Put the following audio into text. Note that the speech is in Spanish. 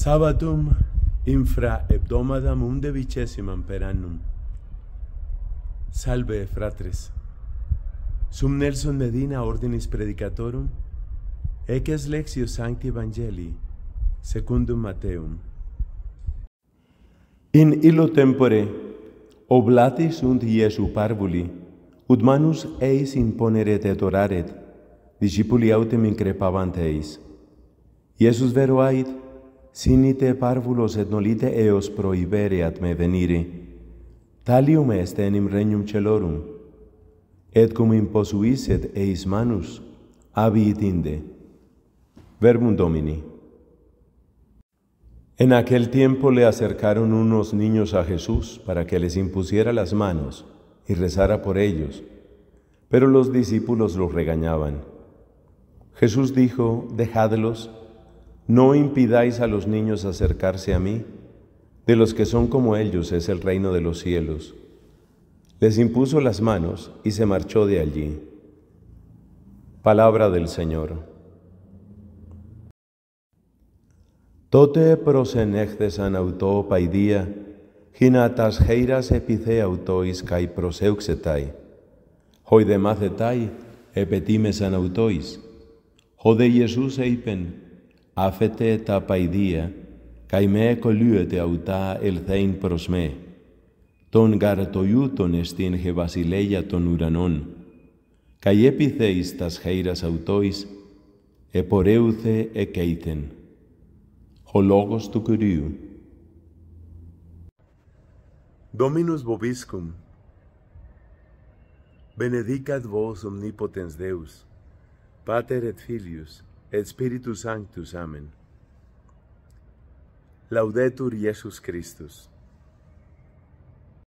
Sabatum infra hebdomadam unde vicesimam per annum. Salve, fratres. Sum Nelson Medina ordinis predicatorum, eces lexio sancti evangelii, secundum Mateum. In illo tempore, oblati sunt Iesu parvuli, ut manus eis imponeret et oraret, discipuli autem increpavant eis. Iesus vero ait, sinite parvulos et nolite eos prohibere ad me venire, talium est enim regnum celorum, et cum imposuiset eis manus, abit inde. Verbum Domini. En aquel tiempo le acercaron unos niños a Jesús para que les impusiera las manos y rezara por ellos, pero los discípulos los regañaban. Jesús dijo, dejadlos, no impidáis a los niños acercarse a mí. De los que son como ellos es el reino de los cielos. Les impuso las manos y se marchó de allí. Palabra del Señor. Tote san anauto paidia, ginatas geiras epice autois kai proseuxetai. epetime epetimes anautois. Jode Jesús eipen άφετε τα παϊδία, καί με εκολύεται αυτά ελθέν προς με. Τον γαρτοιούτον εστίν χε βασιλέγια των ουρανόν, καί επιθέεις τας χαίρας αυτοίς, επορέουθε εκέιθεν. Ο λόγος του Κυρίου. Dominus Bobiscum benedicat vos omnipotens Deus, Pater et Filius, Espíritu Sanctus. Amén. Laudetur Jesus Christus.